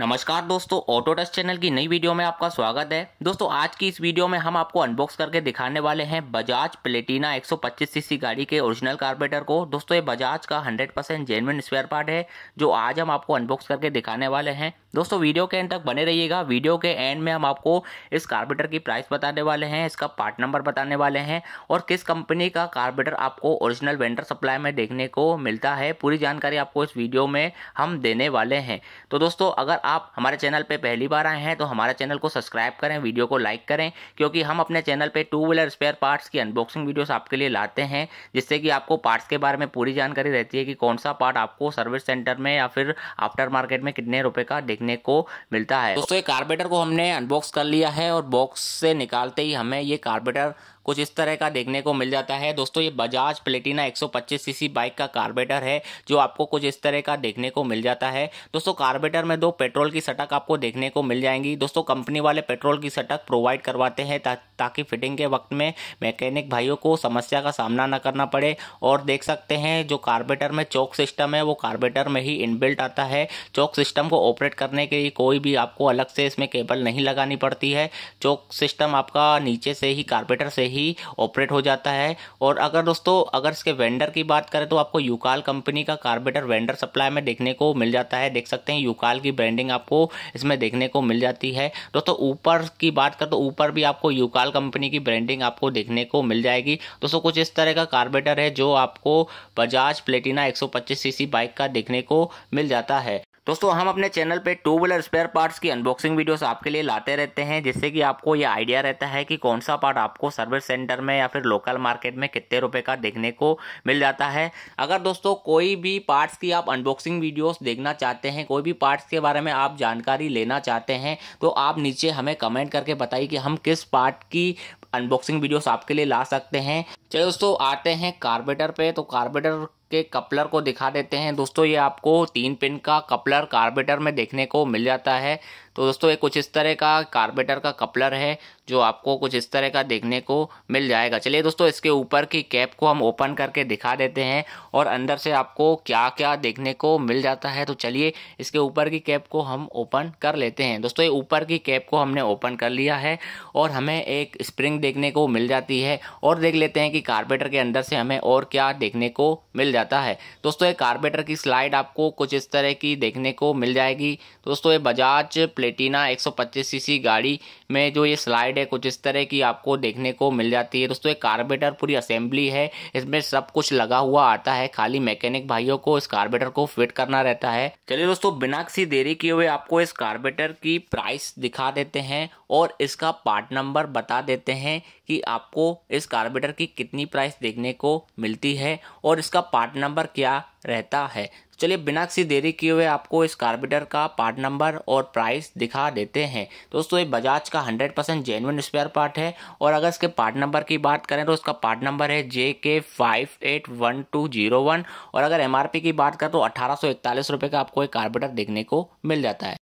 नमस्कार दोस्तों auto touch channel की नई वीडियो में आपका स्वागत है दोस्तों आज की इस वीडियो में हम आपको अनबॉक्स करके दिखाने वाले हैं बजाज प्लेटिना 125 सीसी गाड़ी के ओरिजिनल कार्बेटर को दोस्तों ये बजाज का 100% परसेंट जेनविन स्पेयर पार्ट है जो आज हम आपको अनबॉक्स करके दिखाने वाले हैं दोस्तों वीडियो के एंड तक बने रहिएगा वीडियो के एंड में हम आपको इस कार्बेटर की प्राइस बताने वाले हैं इसका पार्ट नंबर बताने वाले हैं और किस कंपनी का कार्बेटर आपको ओरिजिनल वेंडर सप्लाई में देखने को मिलता है पूरी जानकारी आपको इस वीडियो में हम देने वाले हैं तो दोस्तों अगर आप हमारे चैनल पर पहली बार आए हैं तो हमारे चैनल को सब्सक्राइब करें वीडियो को लाइक करें क्योंकि हम अपने चैनल पर टू व्हीलर स्पेयर पार्ट्स की अनबॉक्सिंग वीडियोस आपके लिए लाते हैं जिससे कि आपको पार्ट्स के बारे में पूरी जानकारी रहती है कि कौन सा पार्ट आपको सर्विस सेंटर में या फिर आफ्टर मार्केट में कितने रुपये का देखने को मिलता है दोस्तों ये कार्बेटर को हमने अनबॉक्स कर लिया है और बॉक्स से निकालते ही हमें ये कार्बेटर कुछ इस तरह का देखने को मिल जाता है दोस्तों ये बजाज प्लेटिना 125 सीसी बाइक का कार्बेटर है जो आपको कुछ इस तरह का देखने को मिल जाता है दोस्तों कार्बेटर में दो पेट्रोल की सटक आपको देखने को मिल जाएंगी दोस्तों कंपनी वाले पेट्रोल की सटक प्रोवाइड करवाते हैं ता, ताकि फिटिंग के वक्त में मैकेनिक भाइयों को समस्या का सामना न करना पड़े और देख सकते हैं जो कार्बेटर में चौक सिस्टम है वो कार्बेटर में ही इनबिल्ट आता है चौक सिस्टम को ऑपरेट करने के लिए कोई भी आपको अलग से इसमें केबल नहीं लगानी पड़ती है चौक सिस्टम आपका नीचे से ही कार्बेटर से ही ही ऑपरेट हो जाता है और अगर दोस्तों अगर इसके वेंडर की बात करें तो आपको यूकाल कंपनी का कार्बेटर वेंडर सप्लाई में देखने को मिल जाता है देख सकते हैं यूकाल की ब्रांडिंग आपको इसमें देखने को मिल जाती है दोस्तों ऊपर की बात करें तो ऊपर भी आपको यूकाल कंपनी की ब्रांडिंग आपको देखने को मिल जाएगी दोस्तों कुछ इस तरह का कार्बेटर है जो आपको बजाज प्लेटिना एक सीसी बाइक का देखने को मिल जाता है दोस्तों हम अपने चैनल पे टू व्हीलर स्पेयर पार्ट्स की अनबॉक्सिंग वीडियोस आपके लिए लाते रहते हैं जिससे कि आपको ये आइडिया रहता है कि कौन सा पार्ट आपको सर्विस सेंटर में या फिर लोकल मार्केट में कितने रुपए का देखने को मिल जाता है अगर दोस्तों कोई भी पार्ट्स की आप अनबॉक्सिंग वीडियोस देखना चाहते हैं कोई भी पार्ट्स के बारे में आप जानकारी लेना चाहते हैं तो आप नीचे हमें कमेंट करके बताइए कि हम किस पार्ट की अनबॉक्सिंग वीडियोस आपके लिए ला सकते हैं चलिए दोस्तों आते हैं कार्बेटर पे तो कार्बेटर के कपलर को दिखा देते हैं दोस्तों ये आपको तीन पिन का कपलर कार्बेटर में देखने को मिल जाता है तो दोस्तों ये कुछ इस तरह का कार्बेटर का कपलर है जो आपको कुछ इस तरह का देखने को मिल जाएगा चलिए दोस्तों इसके ऊपर की कैप को हम ओपन करके दिखा देते हैं और अंदर से आपको क्या क्या देखने को मिल जाता है तो चलिए इसके ऊपर की कैप को हम ओपन कर लेते हैं दोस्तों ये ऊपर की कैप को हमने ओपन कर लिया है और हमें एक स्प्रिंग देखने को मिल जाती है और देख लेते हैं कि कार्बेटर के अंदर से हमें और क्या देखने को मिल जाता है दोस्तों ये कार्बेटर की स्लाइड आपको कुछ इस तरह की देखने को मिल जाएगी दोस्तों ये बजाज प्लेटिना 125 सीसी गाड़ी में जो ये स्लाइड है कुछ इस तरह की आपको देखने को मिल जाती है दोस्तों ये कार्बेटर पूरी असेंबली है इसमें सब कुछ लगा हुआ आता है खाली मैकेनिक भाइयों को इस कार्बेटर को फिट करना रहता है चलिए दोस्तों बिना किसी देरी किए हुए आपको इस कार्बेटर की प्राइस दिखा देते हैं और इसका पार्ट नंबर बता देते हैं कि आपको इस कार्बेटर की कितनी प्राइस देखने को मिलती है और इसका पार्ट पार्ट नंबर क्या रहता है तो चलिए बिना किसी देरी किए हुए आपको इस कार्बिटर का पार्ट नंबर और प्राइस दिखा देते हैं दोस्तों ये बजाज का 100 परसेंट जेनुअन स्पेयर पार्ट है और अगर इसके पार्ट नंबर की बात करें तो इसका पार्ट नंबर है J K five eight one two zero one और अगर एमआरपी की बात करें तो अठारह सौ इकतालीस रुपये का आपको एक कार्बिटर देखने को मिल जाता है